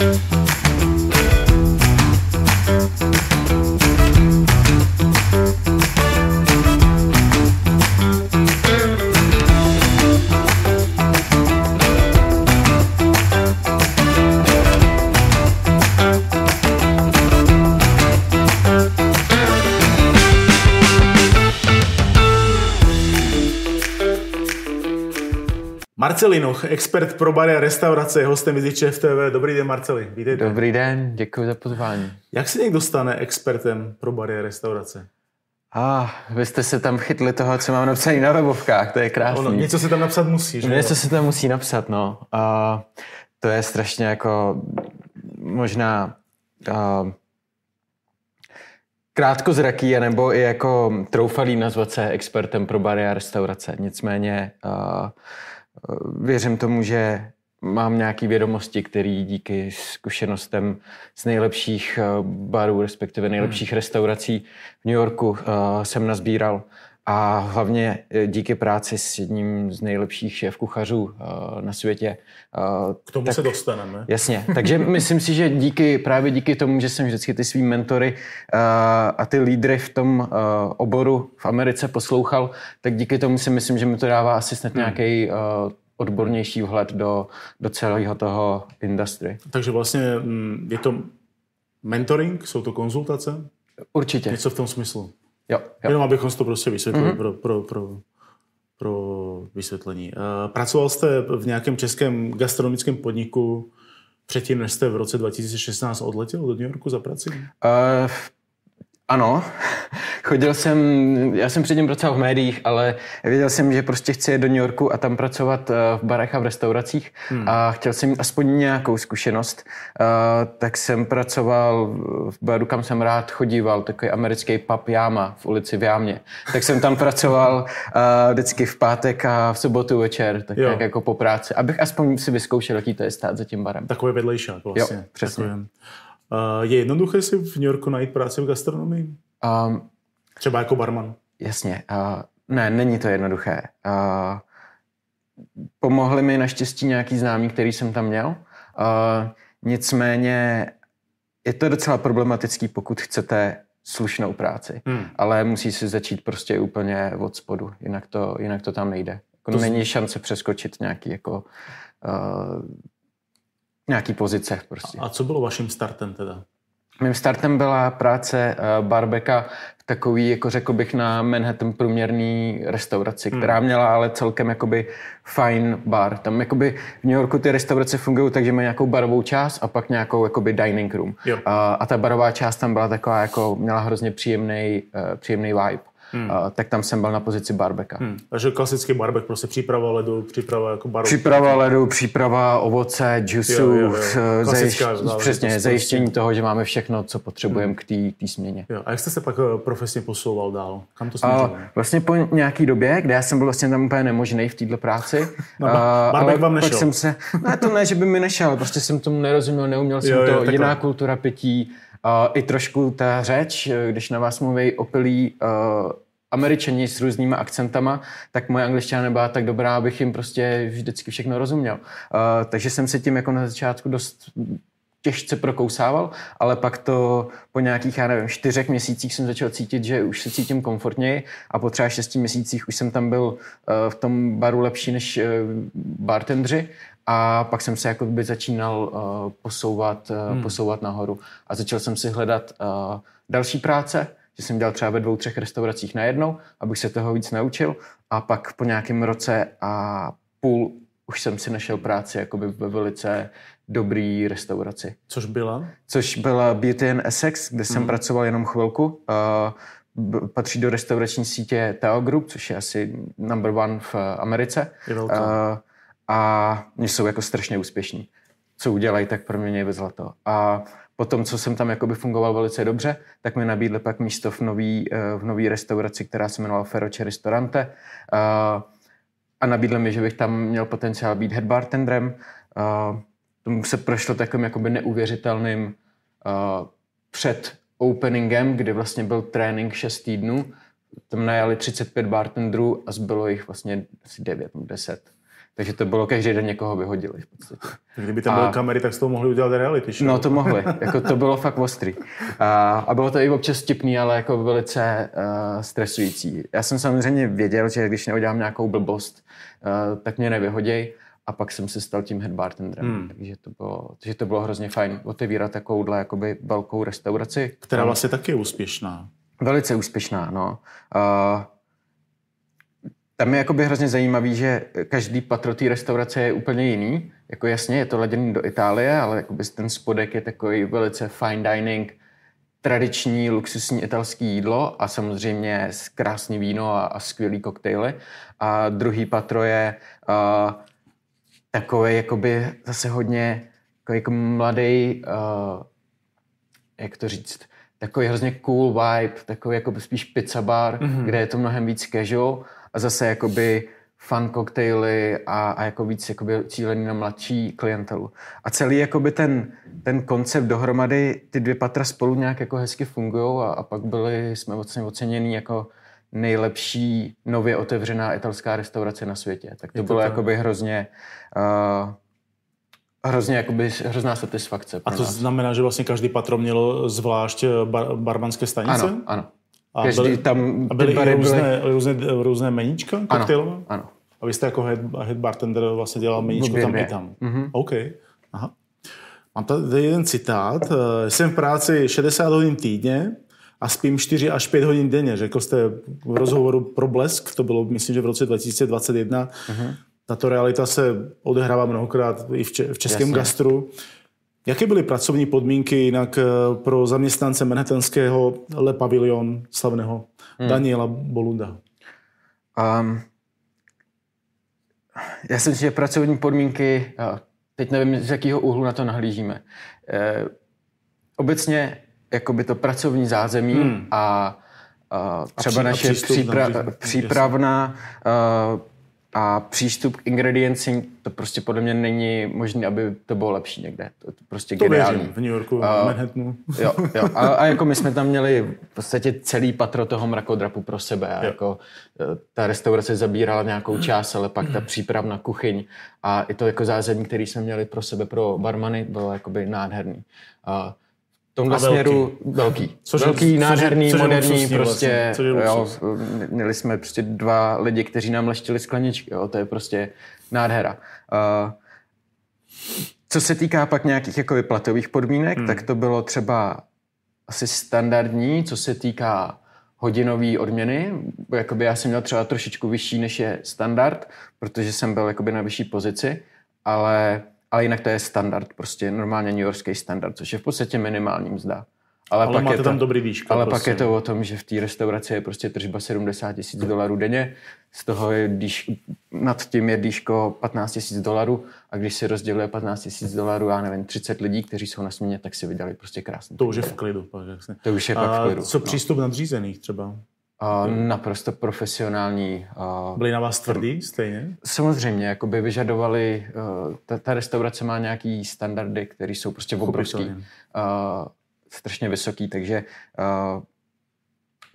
Thank you. Marcelinoch, expert pro bary a restaurace, hostem Viziče TV. Dobrý den, Marceli. Vítejte. Dobrý den, děkuji za pozvání. Jak se někdo stane expertem pro bary a restaurace? A ah, vy jste se tam chytli toho, co mám napsané na webovkách, to je krásné. Ono, něco se tam napsat musí, že? Něco se tam musí napsat, no. A to je strašně jako možná uh, krátkozraký, nebo i jako troufalý nazvat se expertem pro bary a restaurace. Nicméně uh, Věřím tomu, že mám nějaké vědomosti, které díky zkušenostem z nejlepších eh, barů, respektive nejlepších hmm. restaurací v New Yorku eh, jsem nazbíral a hlavně eh, díky práci s jedním z nejlepších šéf kuchařů eh, na světě. Eh, K tomu tak, se dostaneme. Jasně, takže myslím si, že díky právě díky tomu, že jsem vždycky ty svý mentory a ty lídry v tom oboru v Americe poslouchal, tak díky tomu si myslím, že mi to dává asi snad hmm. nějaký odbornější vhled do, do celého toho industry. Takže vlastně mm, je to mentoring, jsou to konzultace? Určitě. Něco v tom smyslu. Jo, jo. Jenom abychom to prostě vysvětlili mm-hmm. pro, pro, pro, pro vysvětlení. Pracoval jste v nějakém českém gastronomickém podniku předtím, než jste v roce 2016 odletěl do New Yorku za prací? Uh, ano, chodil jsem, já jsem předtím pracoval v médiích, ale věděl jsem, že prostě chci jít do New Yorku a tam pracovat eh, v barech a v restauracích hmm. a chtěl jsem mít aspoň nějakou zkušenost, eh, tak jsem pracoval v baru, kam jsem rád chodíval, takový americký pub Jáma v ulici v Jámě. Tak jsem tam pracoval eh, vždycky v pátek a v sobotu večer, tak jo. jak jako po práci, abych aspoň si vyzkoušel, jaký to je stát za tím barem. Takový vedlejší, vlastně. Jo, přesně. Takový. Je jednoduché si v New Yorku najít práci v gastronomii? Um, Třeba jako barman. Jasně. Uh, ne, není to jednoduché. Uh, pomohli mi naštěstí nějaký známí, který jsem tam měl. Uh, nicméně je to docela problematický, pokud chcete slušnou práci, hmm. ale musí si začít prostě úplně od spodu, jinak to, jinak to tam nejde. Jako to není šance přeskočit nějaký jako uh, nějaký pozice prostě. A co bylo vaším startem teda? Mým startem byla práce eh, Barbeka v takový, jako řekl bych, na Manhattan průměrný restauraci, hmm. která měla ale celkem jakoby fine bar. Tam jakoby v New Yorku ty restaurace fungují tak, že mají nějakou barovou část a pak nějakou jakoby dining room. A, a ta barová část tam byla taková, jako měla hrozně příjemný, uh, eh, příjemný vibe hmm. a, tak tam jsem byl na pozici barbeka. Hmm. Takže klasický barbek, prostě příprava ledu, příprava jako barbek. Příprava ledu, příprava ovoce, džusů, eh, přesně, prostě. zajištění toho, že máme všechno, co potřebujeme hmm. k té směně. Jo. A jak jste se pak eh, profesně posouval dál? Kam to směřilo? Vlastně po nějaký době, kde já jsem byl vlastně tam úplně nemožný v této práci. no, a, eh, barbek vám nešel. jsem se, ne, no, to ne, že by mi nešel, prostě jsem tomu nerozuměl, neuměl jsem jo, jo, to, jiná kultura pití, i trošku ta řeč, když na vás mluví opilí američani s různýma akcentama, tak moje angličtina nebyla tak dobrá, abych jim prostě vždycky všechno rozuměl. Uh, takže jsem se tím jako na začátku dost těžce prokousával, ale pak to po nějakých, já nevím, čtyřech měsících jsem začal cítit, že už se cítím komfortněji a po třeba šesti měsících už jsem tam byl uh, v tom baru lepší než uh, bartendři a pak jsem se jakoby začínal uh, posouvat, uh, hmm. posouvat nahoru. A začal jsem si hledat uh, další práce, že jsem dělal třeba ve dvou, třech restauracích najednou, abych se toho víc naučil. A pak po nějakém roce a půl už jsem si našel práci jakoby ve velice dobrý restauraci. Což byla? Což byla Beauty and Essex, kde jsem hmm. pracoval jenom chvilku. Uh, patří do restaurační sítě Tao Group, což je asi number one v Americe. Je velká. Uh, a jsou jako strašně úspěšní. Co udělají, tak pro mě je zlato. A potom, co jsem tam jakoby fungoval velice dobře, tak mi nabídli pak místo v nový, eh, v nový restauraci, která se jmenovala Feroce Restaurante eh, a nabídli mi, že bych tam měl potenciál být head bartenderem. Eh, tomu se prošlo takovým jakoby neuvěřitelným před openingem, kdy vlastně byl trénink 6 týdnů, tam najali 35 bartenderů a zbylo jich vlastně asi 9 10 takže to bylo každý den někoho vyhodili Kdyby tam byly a... kamery, tak z toho mohli udělat reality show. No to mohli, jako to bylo fakt ostrý. A, a bylo to i občas tipný, ale jako velice uh, stresující. Já jsem samozřejmě věděl, že když neudělám nějakou blbost, uh, tak mě nevyhoděj. A pak jsem se stal tím head bartenderem. Hmm. Takže to bylo, takže to bylo hrozně fajn otevírat takovouhle jakoby velkou restauraci. Která vlastně taky je úspěšná. Velice úspěšná, no. Uh, tam je jakoby hrozně zajímavý, že každý patro té restaurace je úplně jiný. Jako jasně, je to laděný do Itálie, ale jakoby ten spodek je takový velice fine dining, tradiční luxusní italské jídlo a samozřejmě krásné víno a, a skvělý koktejly. A druhý patro je uh, takový jakoby zase hodně jako, jako mladý, uh, jak to říct, takový hrozně cool vibe, takový jako spíš pizza bar, mm-hmm. kde je to mnohem víc casual a zase jakoby fan koktejly a, a jako víc jakoby cílený na mladší klientelu. A celý jakoby ten, ten koncept dohromady, ty dvě patra spolu nějak jako hezky fungují a, a pak byli, jsme vlastně oceněni jako nejlepší nově otevřená italská restaurace na světě. Tak to, to bylo to. jakoby hrozně uh, hrozně jakoby, hrozná satisfakce. A to nás. znamená, že vlastně každý patro mělo zvlášť bar, barmanské stanice? Ano, ano. A byly, Každý tam a byly, byly různé, různé, různé meníčka koktejlové? Ano, ano. A vy jste jako head, head bartender vlastně dělal meníčko Běrmě. tam i tam. Mm-hmm. OK. Aha. Mám tady jeden citát. Eh, jsem v práci 60 hodin týdně a spím 4 až 5 hodin denně. Řekl jste v rozhovoru pro Blesk, to bylo myslím, že v roce 2021. Mm-hmm. Tato realita se odehrává mnohokrát i v, če- v českém Jasně. gastru. Jaké byly pracovní podmínky jinak eh, pro zaměstnance manhattanského Le Pavilion slavného hmm. Daniela Bolunda? Um, já si myslím, že pracovní podmínky, teď nevím, z jakého úhlu na to nahlížíme. E, obecně jakoby to pracovní zázemí hmm. a, a třeba a naše přípra- přípravná uh, a přístup k ingrediencím, to prostě podle mě není možné, aby to bylo lepší někde. To je prostě to geniální. Věřím, v New Yorku, uh, Manhattanu. Jo, jo. A, a, jako my jsme tam měli v podstatě celý patro toho mrakodrapu pro sebe. A jako, eh, ta restaurace zabírala nějakou část, ale pak ta na kuchyň a i to jako zázemí, který jsme měli pro sebe, pro barmany, bylo jakoby nádherný. Uh, tomhle velký. směru velký. Což velký, je, nádherný, vlastně, prostě, což, což moderní, což prostě, vlastně, jo, měli jsme prostě dva lidi, kteří nám leštili skleničky, jo, to je prostě nádhera. Uh, co se týká pak nějakých jako platových podmínek, hmm. tak to bylo třeba asi standardní, co se týká hodinové odměny. Jakoby já jsem měl třeba trošičku vyšší, než je standard, protože jsem byl jakoby na vyšší pozici, ale ale jinak to je standard, prostě normálně New Yorkský standard, což je v podstatě minimální mzda. Ale, ale pak máte je to, tam dobrý výška. Ale prostě. pak je to o tom, že v té restauraci je prostě tržba 70 tisíc dolarů denně, z toho je dýš, nad tím je dýško 15 tisíc dolarů a když se rozděluje 15 tisíc dolarů, já nevím, 30 lidí, kteří jsou na směně, tak si vydali prostě krásně. To už je v klidu. Pak, jasně. To už je a pak v klidu. Co no. přístup nadřízených třeba? Uh, naprosto profesionální. Uh, Byli na vás tvrdý stejně? Samozřejmě, jako by vyžadovali, uh, ta, ta restaurace má nějaký standardy, které jsou prostě obrovský, uh, strašně vysoký, takže uh,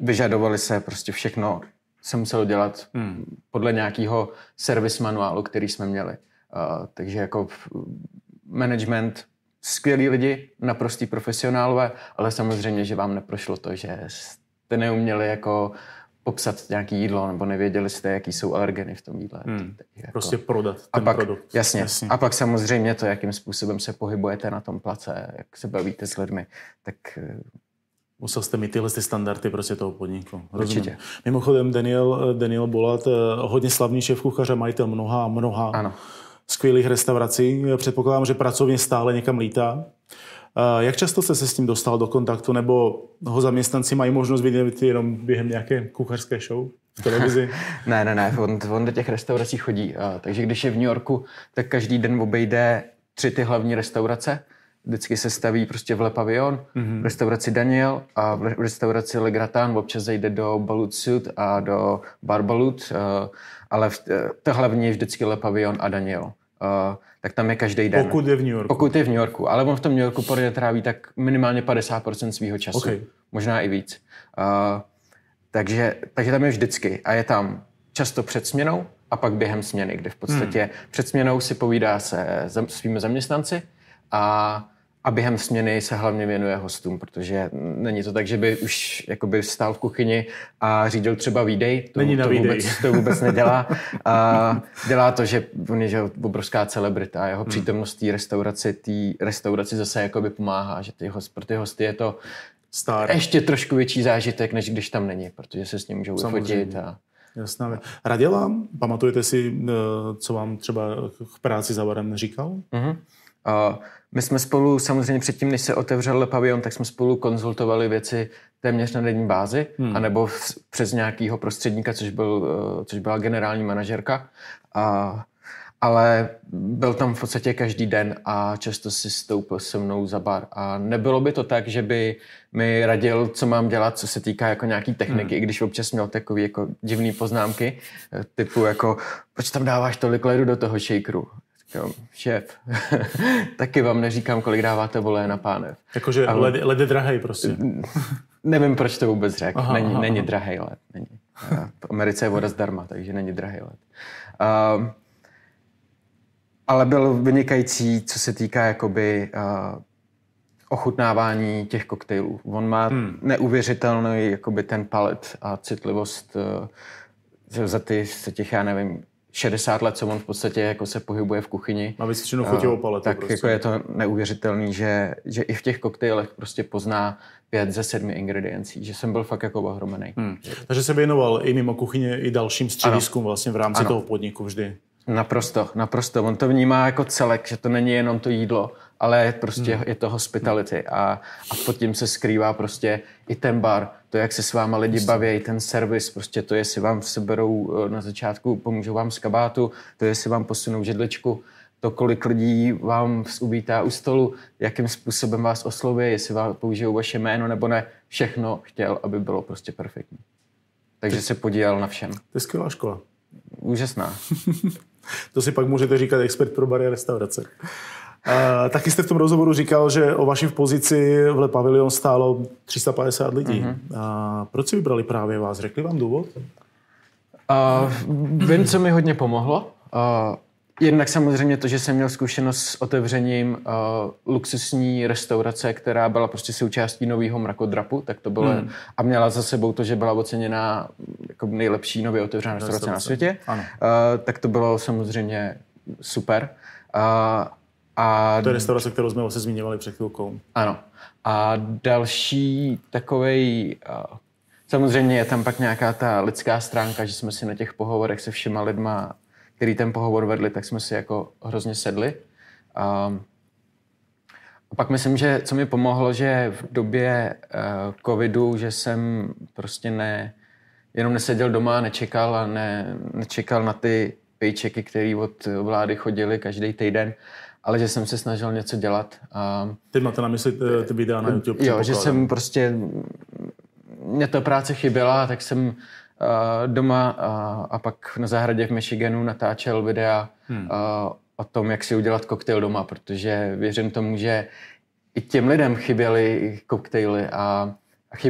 vyžadovali se prostě všechno, se muselo dělat hmm. podle nějakého servis manuálu, který jsme měli. Uh, takže jako management skvělí lidi, naprostý profesionálové, ale samozřejmě, že vám neprošlo to, že jste neuměli jako popsat nějaký jídlo, nebo nevěděli jste, jaký jsou alergeny v tom jídle. Hmm. Jako. Prostě prodat ten a pak, produkt. Jasně. jasně. A pak samozřejmě to, jakým způsobem se pohybujete na tom place, jak se bavíte s lidmi, tak eh, Musel jste mít tyhle ty standardy prostě toho podniku. Rozumím. Určitě. Mimochodem Daniel, eh, Daniel Bolat, eh, hodně slavný šéf kuchař a majitel mnoha a mnoha ano. skvělých restaurací. Předpokládám, že pracovně stále někam lítá. Eh, jak často jste se s ním dostal do kontaktu, nebo ho zaměstnanci mají možnost vidět jenom během nějaké kuchařské show? v televizi. ne, ne, ne, on, on do těch restaurací chodí. A, eh, takže když je v New Yorku, tak každý den obejde tři ty hlavní restaurace. Vždycky se staví prostě v Le Pavillon, mm-hmm. v restauraci Daniel a v restauraci Le Gratin. Občas zajde do Balut Sud a do Bar Balut, a, eh, ale v, hlavní je vždycky Le Pavillon a Daniel. A, tak tam je každý den. Pokud je v New Yorku. Pokud je v New Yorku, ale on v tom New Yorku podle tráví tak minimálně 50% svého času. Okay. Možná i víc. Uh, takže, takže tam je vždycky a je tam často před směnou a pak během směny, kde v podstatě hmm. před směnou si povídá se svými zaměstnanci a a během směny se hlavně věnuje hostům, protože není to tak, že by už jakoby stál v kuchyni a řídil třeba výdej. To, není na to, výdej. Vůbec, to vůbec nedělá. A dělá to, že on je obrovská celebrita a jeho hmm. přítomnost té restauraci, tý restauraci zase jakoby pomáhá, že ty host, pro ty hosty je to Star. ještě trošku větší zážitek, než když tam není, protože se s ním můžou vyfotit. A... Jasná. Radila, pamatujete si, eh, co vám třeba k práci za říkal? Mm-hmm. My jsme spolu samozřejmě předtím, než se otevřel pavion, tak jsme spolu konzultovali věci téměř na denní bázi, hmm. anebo v, přes nějakého prostředníka, což, byl, eh, což byla generální manažerka. A, ale byl tam v podstatě každý den a často si stoupil se mnou za bar. A nebylo by to tak, že by mi radil, co mám dělat, co se týká jako nějaký techniky, hmm. i když občas měl takové jako divné poznámky, eh, typu jako, proč tam dáváš tolik ledu do toho shakeru? Jo, šéf, taky vám neříkám, kolik dáváte volé na pánev. Jakože Ale... led, led je drahej prostě. Nevím, proč to vůbec řekl. Není, není drahej led. Není. V Americe je voda zdarma, takže není drahej led. A... Ehm, ale byl vynikající, co se týká jakoby uh, ochutnávání těch koktejlů. On má hmm. neuvěřitelný jakoby ten palet a citlivost uh, za ty, se těch, já nevím, 60 let, co on v podstatě jako se pohybuje v kuchyni. Má vystřinu chuťovou paletu. Tak prostě. jako je to neuvěřitelný, že, že i v těch koktejlech prostě pozná pět ze sedmi ingrediencí, že jsem byl fakt jako ohromený. Hmm. Takže se věnoval i mimo kuchyně, i dalším střediskům vlastně v rámci ano. toho podniku vždy. Naprosto, naprosto. On to vnímá jako celek, že to není jenom to jídlo, ale prostě hmm. je to hospitality a, a pod tím se skrývá prostě i ten bar, to, jak se s váma lidi prostě. baví, ten servis, prostě to, jestli vám seberou eh, na začátku, pomůžou vám z kabátu, to, jestli vám posunou židličku, to, kolik lidí vám uvítá u stolu, jakým způsobem vás osloví, jestli vám použijou vaše jméno nebo ne, všechno chtěl, aby bylo prostě perfektní. Takže se podíval na všem. To je skvělá škola. Úžasná. to si pak můžete říkat expert pro bary a restaurace. A, eh, taky jste v tom rozhovoru říkal, že o vaší pozici v le Pavilion stálo 350 lidí. Mm-hmm. A, eh, proč si vybrali právě vás? Řekli vám důvod? Uh, vím, co mi hodně pomohlo. Uh, jednak samozřejmě to, že jsem měl zkušenost s otevřením uh, luxusní restaurace, která byla prostě součástí nového mrakodrapu, tak to bylo, hmm. a měla za sebou to, že byla oceněna jako nejlepší nově otevřená restaurace, restaurace na světě, ano. Uh, tak to bylo samozřejmě super. Uh, a... To je restaurace, kterou jsme vlastně zmiňovali před chvilkou. Ano. A další takový Samozřejmě je tam pak nějaká ta lidská stránka, že jsme si na těch pohovorech se všema lidma, který ten pohovor vedli, tak jsme si jako hrozně sedli. a pak myslím, že co mi pomohlo, že v době e, covidu, že jsem prostě ne, jenom neseděl doma a nečekal a ne, nečekal na ty pejčeky, které od vlády chodili každý týden, ale že jsem se snažil něco dělat. A... Teď máte na mysli ty, eh, ty videa na YouTube? Jo, že jsem prostě, mě to práce chyběla, tak jsem uh, doma uh, a pak na zahradě v Michiganu natáčel videa hmm. uh, o tom, jak si udělat koktejl doma, protože věřím tomu, že i těm lidem chyběly koktejly a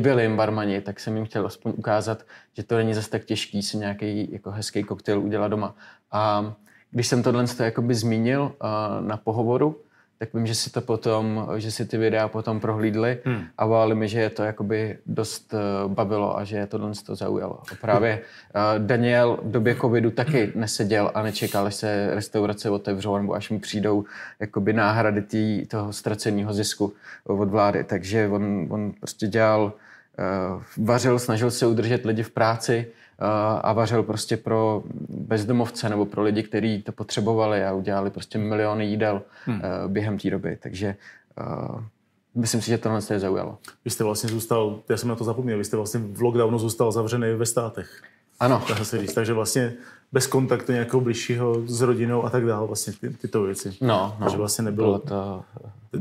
a jim barmani, tak jsem jim chtěl aspoň ukázat, že to není zase tak těžký si nějaký jako hezký koktejl udělat doma. A když jsem tohle to jakoby zmínil uh, na pohovoru, tak vím, že si to potom, že si ty videa potom prohlídli hmm. a volali mi, že je to jakoby dost uh, bavilo a že je to dost to zaujalo. A právě uh, Daniel v době covidu taky neseděl a nečekal, až se restaurace otevřou nebo až mu přijdou jakoby náhrady tý, toho ztraceného zisku od vlády. Takže on, on prostě dělal, uh, vařil, snažil se udržet lidi v práci, a vařil prostě pro bezdomovce nebo pro lidi, kteří to potřebovali a udělali prostě miliony jídel hmm. Eh, během té doby. Takže eh, Myslím si, že tohle je zaujalo. Vy jste vlastně zůstal, já jsem na to zapomněl, vy jste vlastně v lockdownu zůstal zavřený ve státech. Ano. Říct, takže vlastně bez kontaktu nějakého bližšího s rodinou a tak dále, vlastně ty, tyto věci. No, no. Takže vlastně nebylo... Bylo to...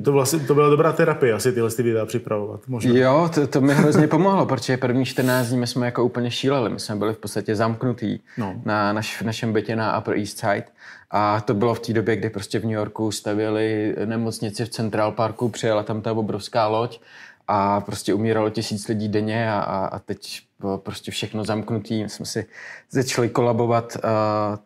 To, vlastně, to byla dobrá terapie, asi tyhle ty videa připravovat. Možná. Jo, to, to mi hrozně pomohlo, protože první 14 dní my jsme jako úplně šíleli. My jsme byli v podstatě zamknutí no. na naš, v našem bytě na Upper East Side. A to bylo v té době, kdy prostě v New Yorku stavěli nemocnici v Central Parku, přijela tam ta obrovská loď a prostě umíralo tisíc lidí denně a, a, a teď bylo prostě všechno zamknutý, my jsme si začali kolabovat uh,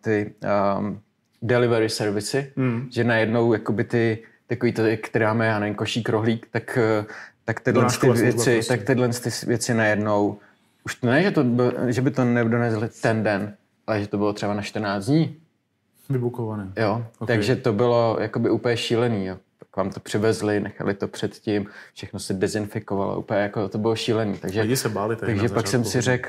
ty um, delivery servisy, mm. že najednou jakoby ty takový to, který máme, já nevím, košík, rohlík, tak, eh, tak tyhle, ty věci, prostě. tak tyhle ty věci najednou, už to ne, že, to že by to nedonesli ten den, ale že to bylo třeba na 14 dní. Vybukované. Jo, okay. takže to bylo jakoby úplně šílený, jo vám to přivezli, nechali to předtím, všechno se dezinfikovalo, úplně jako to bylo šílený. Takže, Lidi se báli Takže pak jsem si řekl,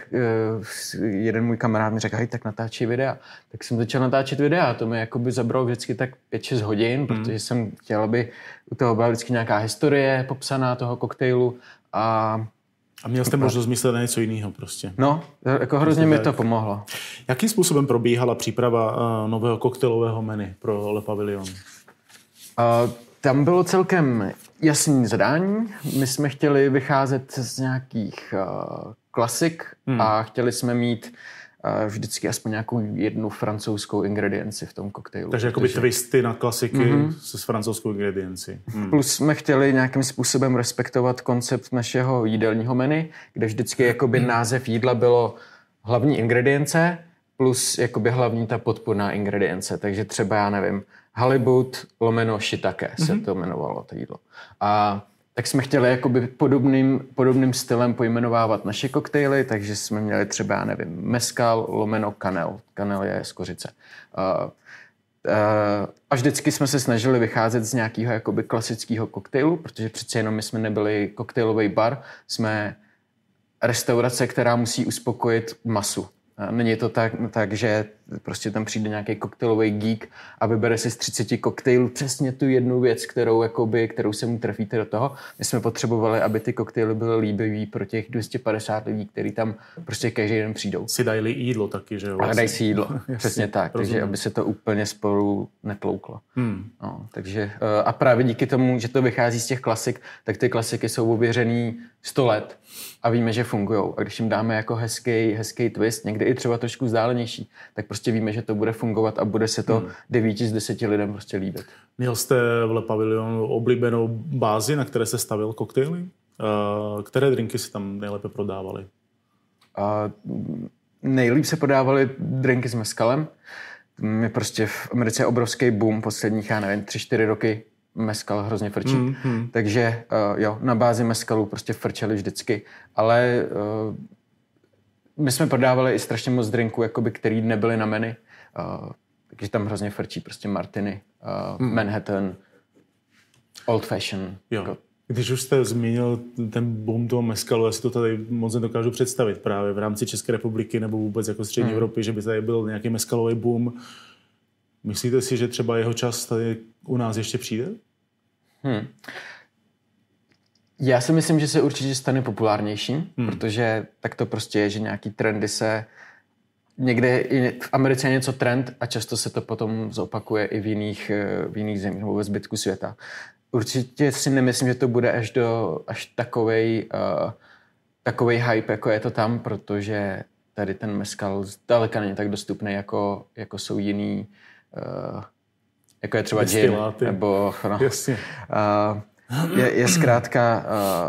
eh, jeden můj kamarád mi řekl, hej, tak natáčí videa. Tak jsem začal natáčet videa, to mi jako by zabralo vždycky tak 5-6 hodin, hmm. protože jsem chtěl, aby u toho byla vždycky nějaká historie popsaná toho koktejlu a a měl jste možnost myslet na něco jiného prostě. No, jako hrozně prostě mi to pomohlo. Jakým způsobem probíhala příprava eh, nového koktejlového menu pro Le Pavilion? Uh, tam bylo celkem jasný zadání. My jsme chtěli vycházet z nějakých uh, klasik hmm. a chtěli jsme mít uh, vždycky aspoň nějakou jednu francouzskou ingredienci v tom koktejlu. Takže jakoby protože... twisty na klasiky mm-hmm. s francouzskou ingredienci. Hmm. Plus jsme chtěli nějakým způsobem respektovat koncept našeho jídelního menu, kde vždycky jakoby hmm. název jídla bylo hlavní ingredience plus jakoby hlavní ta podpůrná ingredience. Takže třeba, já nevím, Halibut lomeno shiitake mm-hmm. se mhm. to jmenovalo, to jídlo. A tak jsme chtěli jakoby podobným, podobným stylem pojmenovávat naše koktejly, takže jsme měli třeba, já nevím, meskal lomeno kanel. Kanel je z kořice. Uh, a vždycky jsme se snažili vycházet z nějakého jakoby klasického koktejlu, protože přece jenom my jsme nebyli koktejlový bar, jsme restaurace, která musí uspokojit masu. Není to tak, tak, že prostě tam přijde nějaký koktejlový geek a vybere si z 30 koktejlů přesně tu jednu věc, kterou, jakoby, kterou se mu trefíte do toho. My jsme potřebovali, aby ty koktejly byly líbivý pro těch 250 lidí, kteří tam prostě každý den přijdou. Si dají jídlo taky, že jo? A dají si jídlo, přesně tak. Rozumím. Takže aby se to úplně spolu netlouklo. Hmm. No, takže, eh, a právě díky tomu, že to vychází z těch klasik, tak ty klasiky jsou ověřený 100 let a víme, že fungují. A když jim dáme jako hezký, hezký twist, někdy i třeba trošku vzdálenější, tak prostě víme, že to bude fungovat a bude se to hmm. 9 z 10 lidem prostě líbit. Měl jste v Le Pavilion oblíbenou bázi, na které se stavil koktejly? Eh, které drinky si tam nejlépe prodávaly? Nejlíp se podávaly drinky s meskalem. My prostě v Americe obrovský boom posledních, já nevím, tři, čtyři roky Meskal hrozně frčí. Mm, mm. Takže uh, jo, na bázi Meskalů prostě frčeli vždycky. Ale uh, my jsme prodávali i strašně moc drinků, jakoby, který nebyly na menu. Uh, takže tam hrozně frčí prostě Martiny, uh, mm. Manhattan, Old Fashion. Jo. Jako když už jste zmínil ten boom toho meskalu, já si to tady moc nedokážu představit právě v rámci České republiky nebo vůbec jako střední mm. Evropy, že by tady byl nějaký meskalový boom. Myslíte si, že třeba jeho čas tady u nás ještě přijde? Hmm. Já si myslím, že se určitě stane populárnější, hmm. protože tak to prostě je, že nějaký trendy se někde v Americe je něco trend a často se to potom zopakuje i v jiných, eh, v jiných zemích nebo ve zbytku světa. Určitě si nemyslím, že to bude až do až takovej, uh, takovej hype, jako je to tam, protože tady ten meskal zdaleka není tak dostupný, jako, jako jsou jiný uh, jako je třeba gin, nebo no, Jasně. Uh, je, je zkrátka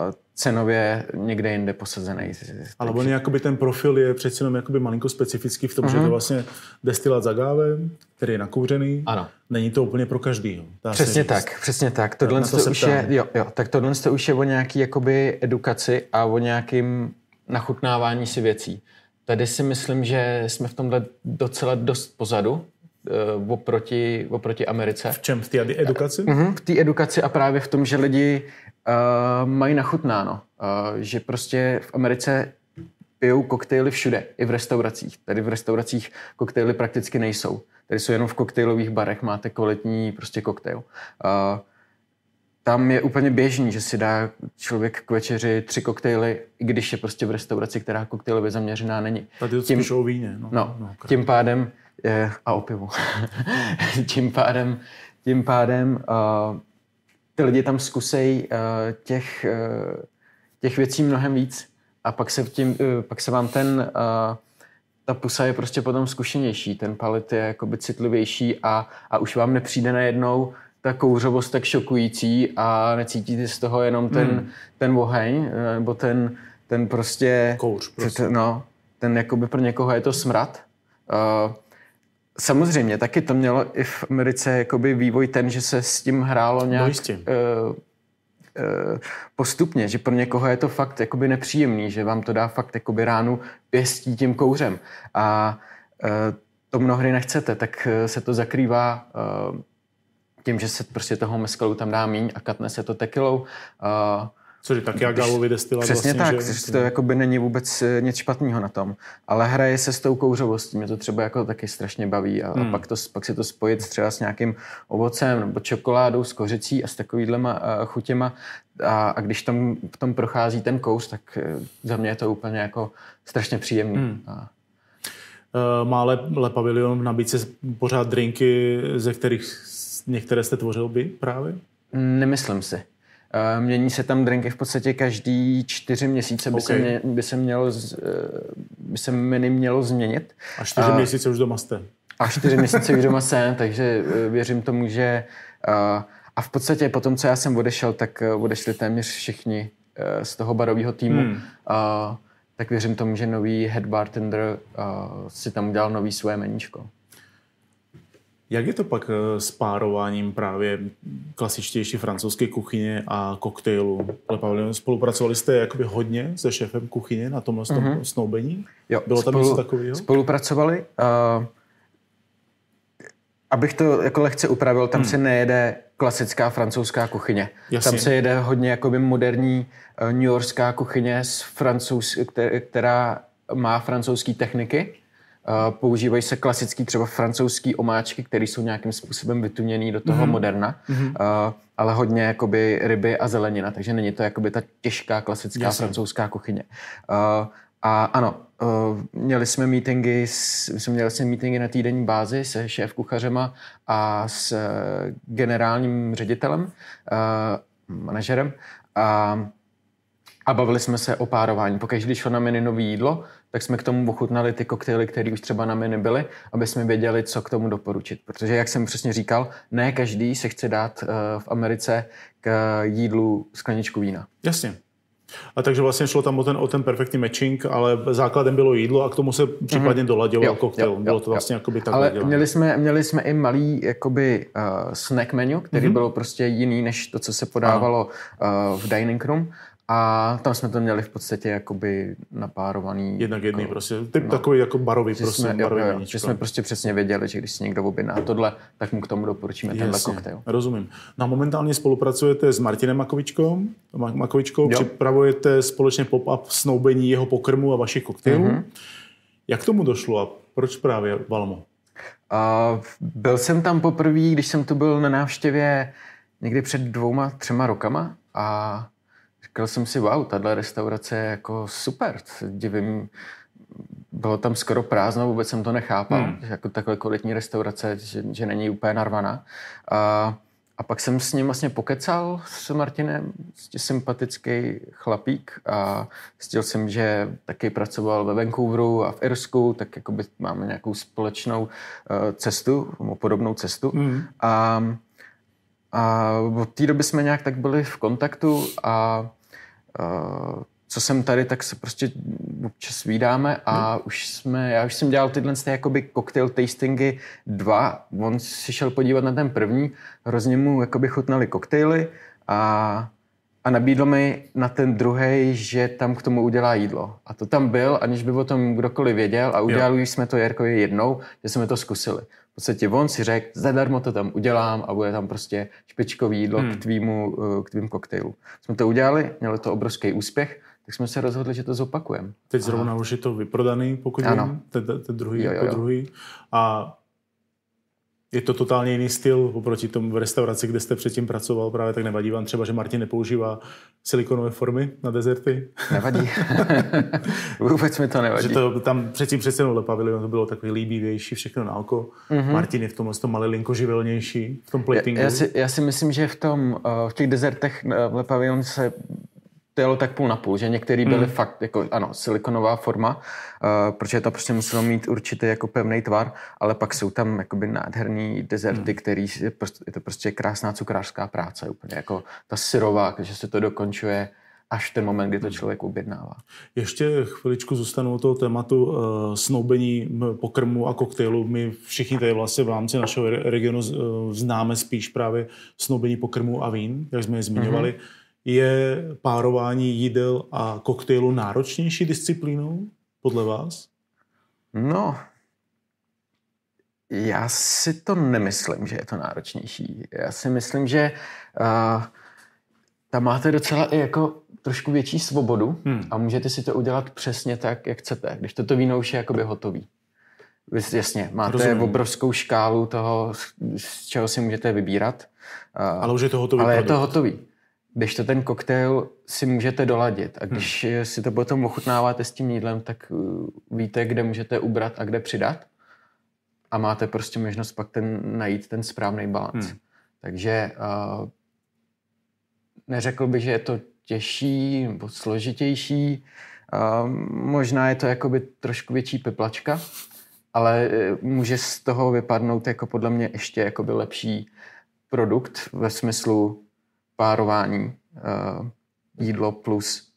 uh, cenově někde jinde posazený. Ale on je, jakoby ten profil je přeci jenom jakoby malinko specifický v tom, mm-hmm. že to mhm. vlastně destilát za gáve, který je nakouřený. Ano. Není to úplně pro každýho. Přesně tak, říct. přesně tak. Tohle to, to už je, jo, jo, tak tohle to už je o nějaký jakoby edukaci a o nějakým nachutnávání si věcí. Tady si myslím, že jsme v tomhle docela dost pozadu, uh, oproti, oproti Americe. V čem? V té edukaci? Uh-huh, v té edukaci a právě v tom, že lidi uh, mají nachutnáno. Uh, eh, že prostě v Americe pijou koktejly všude, i v restauracích. Tady v restauracích koktejly prakticky nejsou. Tady jsou jenom v koktejlových barech, máte kvalitní prostě koktejl. Uh, tam je úplně běžný, že si dá člověk k večeři tři koktejly, i když je prostě v restauraci, která koktejlově zaměřená není. Tady je to tím, o víně. No, no, no tím pádem, je, eh, a o pivu, tím pádem, tím pádem uh, ty lidi tam zkusejí uh, eh, těch, uh, těch věcí mnohem víc a pak se, tím, uh, pak se vám ten, uh, ta pusa je prostě potom zkušenější, ten palet je jakoby citlivější a, a už vám nepřijde najednou, ta kouřovost tak šokující a necítíte z toho jenom ten, hmm. ten oheň, eh, nebo ten, ten prostě... Kouř prostě. Ten, no, ten jakoby pro někoho je to smrad. Uh, samozřejmě, taky to mělo i v Americe jakoby vývoj ten, že se s tím hrálo no, nějak... No jistě. Uh, postupně, že pro někoho je to fakt jakoby nepříjemný, že vám to dá fakt jakoby ránu pěstí tím kouřem. A to mnohdy nechcete, tak se to zakrývá tím, že se prostě toho meskalu tam dá míň a katne se to tekilou. Uh, Což je taky agalový destilát Přesně vlastně, tak, že? to jako by není vůbec eh, nic špatného na tom. Ale hraje se s tou kouřovostí, mě to třeba jako taky strašně baví a, hmm. a pak, to, pak si to spojit třeba s nějakým ovocem nebo čokoládou s kořicí a s takovýhlema eh, chutěma a, a když tam v tom prochází ten kouř, tak eh, za mě je to úplně jako strašně příjemný. Hmm. A, má Le, Le Pavilion v nabídce pořád drinky, ze kterých některé jste tvořil by právě? Mm, nemyslím si. Eh, mění se tam drinky v podstatě každý čtyři měsíce by, okay. se, mě, by, se, mělo, eh, by se menu mělo změnit. A čtyři a, měsíce už doma jste. A čtyři měsíce už doma jsem, takže eh, věřím tomu, že... A, a v podstatě po tom, co já jsem odešel, tak odešli téměř všichni z toho barového týmu. Hmm. A, tak věřím tomu, že nový head bartender si tam udělal nový svoje meníčko. Jak je to pak eh, s párováním právě klasičtější francouzské kuchyně a koktejlu? Ale Pavel, spolupracovali jste jakoby hodně se šéfem kuchyně na tomhle mm-hmm. snoubení? Jo, Bylo tam něco takového? Spolupracovali. Uh, abych to jako lehce upravil, tam hmm. se nejede klasická francouzská kuchyně. Jasně. Tam se jede hodně jakoby moderní uh, newyorská kuchyně, s francouz, která má francouzské techniky používají se klasický třeba francouzský omáčky, které jsou nějakým způsobem vytuněný do toho mm-hmm. moderna, mm-hmm. ale hodně jakoby ryby a zelenina, takže není to jakoby ta těžká klasická Jasně. francouzská kuchyně. A ano, měli jsme meetingy, jsme měli jsme meetingy na týdenní bázi se šéf kuchařema a s e, generálním ředitelem, e, manažerem a, a bavili jsme se o párování. Pokaždé, když šlo na menu nový jídlo, tak jsme k tomu ochutnali ty koktejly, které už třeba nami nebyly, aby jsme věděli, co k tomu doporučit. Protože, jak jsem přesně říkal, ne každý se chce dát eh, v Americe k jídlu skleničku vína. Jasně. A takže vlastně šlo tam o ten, o ten perfektní matching, ale základem bylo jídlo a k tomu se mhm. případně mm-hmm. Jo, koktejl. Bylo to vlastně jo. jakoby tak Ale dělané. měli jsme, měli jsme i malý jakoby uh, snack menu, který mm-hmm. bylo prostě jiný než to, co se podávalo uh, v dining room a tam jsme to měli v podstatě jakoby napárovaný. Jednak jedný jako, prostě, typ no, takový jako barový, že prostě, jsme, barový jo, jo, že jsme prostě přesně věděli, že když si někdo objedná tohle, tak mu k tomu doporučíme Jasně, tenhle koktejl. Rozumím. No a momentálně spolupracujete s Martinem Makovičkou, Makovičkou připravujete společně pop-up snoubení jeho pokrmu a vašich koktejlů. Mm-hmm. Jak tomu došlo a proč právě Valmo? Uh, byl jsem tam poprvé, když jsem tu byl na návštěvě někdy před dvouma, třema rokama a Říkal jsem si, wow, tahle restaurace je jako super, divím, bylo tam skoro prázdno, vůbec jsem to nechápal, hmm. jako takhle kvalitní restaurace, že, že není úplně narvaná. A, a pak jsem s ním vlastně pokecal s Martinem, sympatický chlapík a zjistil jsem, že taky pracoval ve Vancouveru a v Irsku, tak jako by máme nějakou společnou uh, cestu, podobnou cestu. Hmm. A, a od té doby jsme nějak tak byli v kontaktu a co jsem tady, tak se prostě občas vídáme a hmm. už jsme, já už jsem dělal tyhle ty jakoby cocktail tastingy dva, on si šel podívat na ten první, hrozně mu jakoby chutnaly koktejly a, a nabídl mi na ten druhý, že tam k tomu udělá jídlo. A to tam byl, aniž by o tom kdokoliv věděl a udělali jo. jsme to Jirkovi jednou, že jsme to zkusili v podstatě on si řekl, zadarmo to tam udělám a bude tam prostě špičkový jídlo hmm. k, tvýmu, eh, k tvým koktejlu. Jsme to udělali, mělo to obrovský úspěch, tak jsme se rozhodli, že to zopakujeme. Teď zrovna a... už je to vyprodaný, pokud ano. vím, ten, ten druhý, jo, jo, jako jo. druhý. A je to totálně jiný styl oproti tomu v restauraci, kde jste předtím pracoval. Právě tak nevadí vám třeba, že Martin nepoužívá silikonové formy na dezerty? Nevadí. Vůbec mi to nevadí. Že to tam předtím přece jenom lepavili, to bylo takový líbivější, všechno na oko. Mm-hmm. Martin je v tomhle tom malilinko živelnější, v tom platingu. Já, já, si, já si myslím, že v, tom, eh, v těch dezertech eh, v Le Pavillon se styl tak půl na půl, že některý byly hmm. fakt, jako ano, silikonová forma, uh, protože to prostě muselo mít určitý jako pevný tvar, ale pak jsou tam jakoby nádherný dezerty, hmm. který je, prostě, je to prostě krásná cukrářská práce, úplně jako ta syrová, že se to dokončuje až ten moment, kdy to mm. člověk objednává. Ještě chviličku zůstanu od toho tématu uh, snoubení pokrmu a koktejlu. My všichni tady vlastně v rámci našeho regionu eh, známe spíš právě snoubení pokrmu a vín, jak jsme je zmiňovali. Mm-hmm je párování jídel a koktejlu náročnější disciplínou, podle vás? No, já si to nemyslím, že je to náročnější. Já si myslím, že uh, tam máte docela i jako trošku větší svobodu hmm. a můžete si to udělat přesně tak, jak chcete. Když toto víno už je jakoby hotový. jasně, máte Rozumím. obrovskou škálu toho, z čeho si můžete vybírat. Eh, ale už je to hotový Ale produkt. je to hotový když to ten koktejl si můžete doladit a hmm. když hmm. si to potom ochutnáváte s tím jídlem, tak uh, víte, kde můžete ubrat a kde přidat a máte prostě možnost pak ten, najít ten správný balans. Hmm. Takže uh, neřekl bych, že je to těžší nebo složitější, uh, možná je to jakoby trošku větší peplačka, ale uh, může z toho vypadnout jako podle mě ještě jakoby lepší produkt ve smyslu párování eh, jídlo plus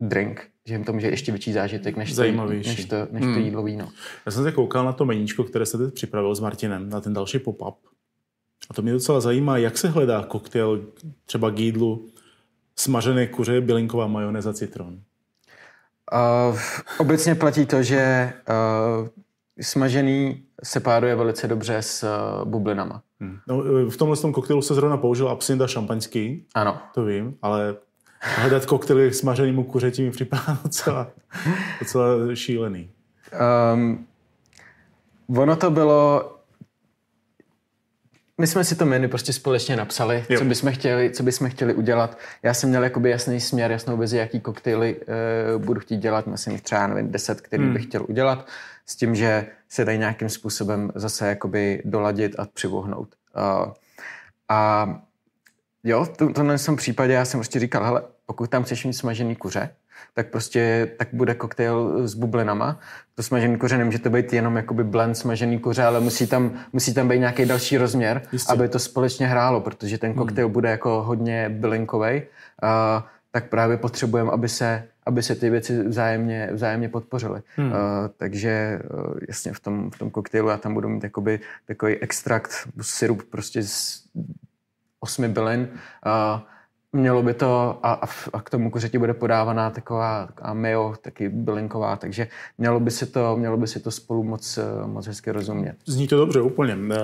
drink, že jim to může ještě větší zážitek než, Zajímavější. To, než, to, než hmm. to jídlo víno. Já jsem se koukal na to meníčko, které se teď připravil s Martinem, na ten další pop-up. A to mě docela zajímá, jak se hledá koktejl třeba k jídlu smažené kuře, bylinková majoneza, citron. Uh, obecně platí to, že uh, smažený se páruje velice dobře s eh, bublinama. Hmm. No, eh, v tomhle tom koktejlu se zrovna použil absint šampaňský. Ano. To vím, ale hledat koktejly smaženému kuřeti mi připadá docela, docela šílený. Um, ono to bylo my jsme si to menu prostě společně napsali, jo. co bychom, chtěli, co bychom chtěli udělat. Já jsem měl jakoby jasný směr, jasnou vizi, jaký koktejly uh, budu chtít dělat. Měl jsem třeba, nevím, deset, který hmm. bych chtěl udělat, s tím, že se dají nějakým způsobem zase jakoby doladit a přivohnout. Uh, a jo, v tomhle tom případě já jsem prostě říkal, hele, pokud tam chceš mít smažený kuře, tak prostě tak bude koktejl s bublinama. To smažený koře nemůže to být jenom jakoby blend smažený koře, ale musí tam, musí tam být nějaký další rozměr, Jistě. aby to společně hrálo, protože ten hmm. koktejl hmm. bude jako hodně bylinkový. Uh, tak právě potřebujeme, aby se, aby se ty věci vzájemně, vzájemně podpořily. Hmm. Uh, takže uh, jasně v tom, v tom koktejlu já tam budu mít jakoby takový extrakt, syrup prostě z osmi bylin, uh, Mělo by to, a, a k tomu kuřeti bude podávaná taková, a mayo, taky bylinková, takže mělo by si to, mělo by si to spolu moc, moc hezky rozumět. Zní to dobře, úplně. Eh,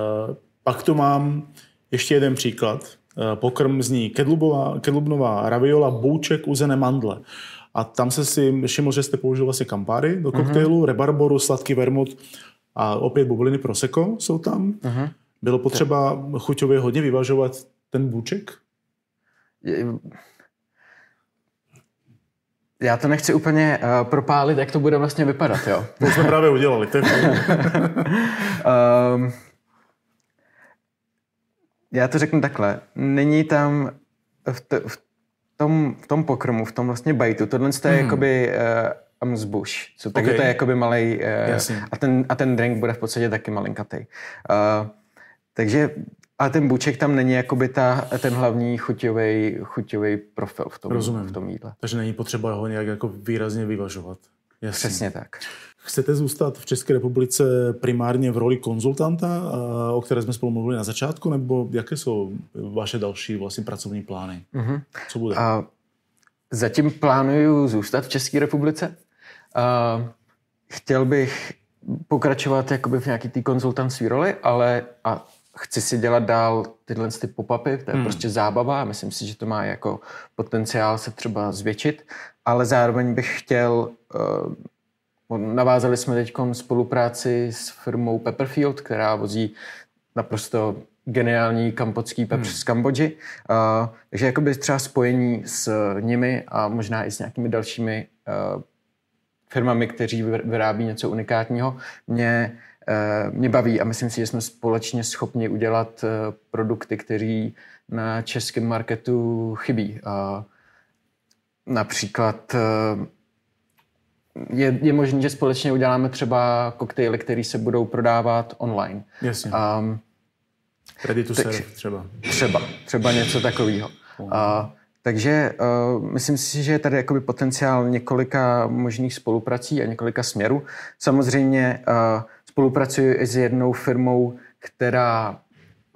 pak tu mám ještě jeden příklad. Eh, pokrm zní kedlubová, kedlubnová raviola, bouček, uzené mandle. A tam se si všiml, že jste použil vlastně kampary do mhm. koktejlu, uh-huh. rebarboru, sladký vermut a opět bubliny proseko jsou tam. Uh-huh. Bylo potřeba chuťově hodně vyvažovat ten bůček? já to nechci úplně uh, propálit, jak to bude vlastně vypadat, jo. To jsme právě udělali, to je um, Já to řeknu takhle. Není tam v, t- v, tom, v tom pokrmu, v tom vlastně bajtu, tohle je hmm. jakoby uh, eh, amzbuš, co, takže okay. to je jakoby malej uh, a, ten, a ten drink bude v podstatě taky malinkatý. Uh, takže a ten buček tam není jakoby ta, ten hlavní chuťový, profil v tom, Rozumím. v tom jídle. Takže není potřeba ho nějak jako výrazně vyvažovat. Jasný. Přesně tak. Chcete zůstat v České republice primárně v roli konzultanta, o které jsme spolu mluvili na začátku, nebo jaké jsou vaše další vlastně pracovní plány? Mm-hmm. Co bude? A zatím plánuju zůstat v České republice. A chtěl bych pokračovat jakoby v nějaký té konzultantské roli, ale a chci si dělat dál tyhle ty pop-upy, to je hmm. prostě zábava a myslím si, že to má jako potenciál se třeba zvětšit, ale zároveň bych chtěl, uh, navázali jsme teď spolupráci s firmou Pepperfield, která vozí naprosto geniální kampocký pepř hmm. z Kambodži. Uh, takže jakoby třeba spojení s nimi a možná i s nějakými dalšími uh, firmami, kteří vyrábí něco unikátního, mě Eh, mě baví a myslím si, že jsme společně schopni udělat eh, produkty, které na českém marketu chybí. A například eh, je, je možné, že společně uděláme třeba koktejly, které se budou prodávat online. Jasně. Um, Ready to serve třeba. Třeba, třeba něco takového. Uh, takže uh, myslím si, že je tady jakoby potenciál několika možných spoluprací a několika směrů. Samozřejmě uh, spolupracuji i s jednou firmou, která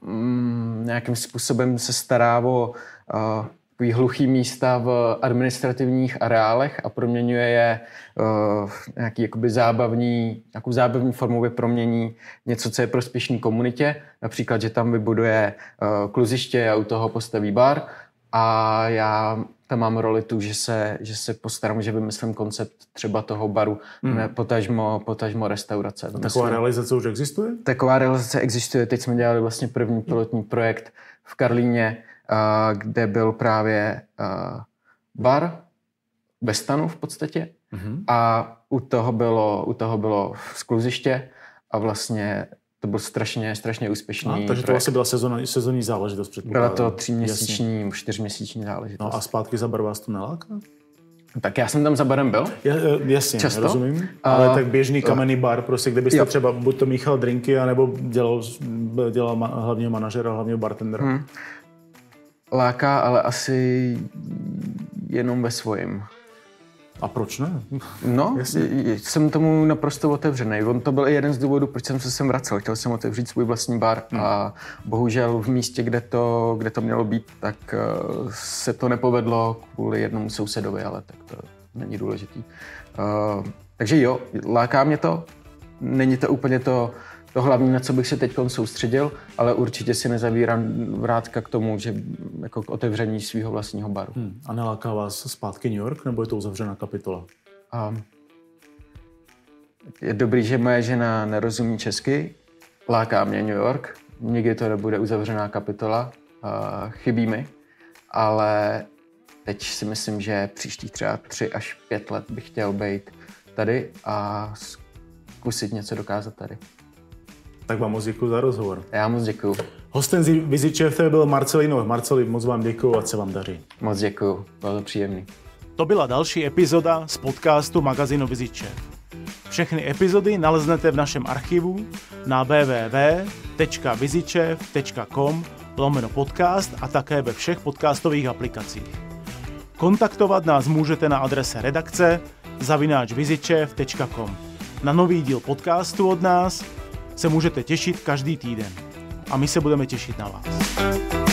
mm, nějakým způsobem se stará o uh, hluchý místa v administrativních areálech a proměňuje je uh, nějaký jakoby zábavní, nějakou zábavní formou vypromění něco, co je prospěšný komunitě, například, že tam vybuduje uh, kluziště a u toho postaví bar, a já tam mám roli tu, že se, že se postarám, že vymyslím koncept třeba toho baru, mm. ne, potažmo, potažmo restaurace. Taková vlastně- realizace už existuje? Taková realizace existuje. Teď jsme dělali vlastně první hmm. pilotní projekt v Karlíně, eh, kde byl právě eh, bar bez stanu v podstatě hmm. a u toho bylo, u toho bylo skluziště a vlastně to byl strašně, strašně úspěšný. No, takže projekt. to asi byla sezon, sezonní záležitost předpokládám. Byla to tříměsíční, čtyřměsíční záležitost. No a zpátky za bar vás to neláká? Tak já jsem tam za barem byl. Ja, eh, jasně, Často. rozumím. Ale uh, tak běžný kamenný bar, prostě, kde byste jo. třeba buď to míchal drinky, anebo dělal, dělal ma, hlavně manažera, hlavně bartendera. Hmm. Láká, ale asi jenom ve svojím. A proč ne? No, Jasně. jsem tomu naprosto otevřený. On to byl i jeden z důvodů, proč jsem se sem vracel. Chtěl jsem otevřít svůj vlastní bar hmm. a bohužel v místě, kde to, kde to mělo být, tak eh, se to nepovedlo kvůli jednomu sousedovi, ale tak to není důležitý. Uh, takže jo, láká mě to. Není to úplně to, uh, to hlavní, na co bych se teď soustředil, ale určitě si nezavírám vrátka k tomu, že jako k otevření svého vlastního baru. Hmm. A neláká vás zpátky New York, nebo je to uzavřená kapitola? A je dobrý, že moje žena nerozumí česky, láká mě New York, nikdy to nebude uzavřená kapitola, a chybí mi, ale teď si myslím, že příští třeba tři až pět let bych chtěl být tady a zkusit něco dokázat tady. Tak vám moc děkuji za rozhovor. Já moc děkuji. Hostem z Visit byl Marcelino. Marceli, moc vám děkuji a se vám daří. Moc děkuji, bylo to příjemný. To byla další epizoda z podcastu magazínu Viziče. Všechny epizody naleznete v našem archivu na www.vizičev.com lomeno podcast a také ve všech podcastových aplikacích. Kontaktovat nás můžete na adrese redakce zavináčvizičev.com. Na nový díl podcastu od nás se můžete těšit každý týden. A my se budeme těšit na vás.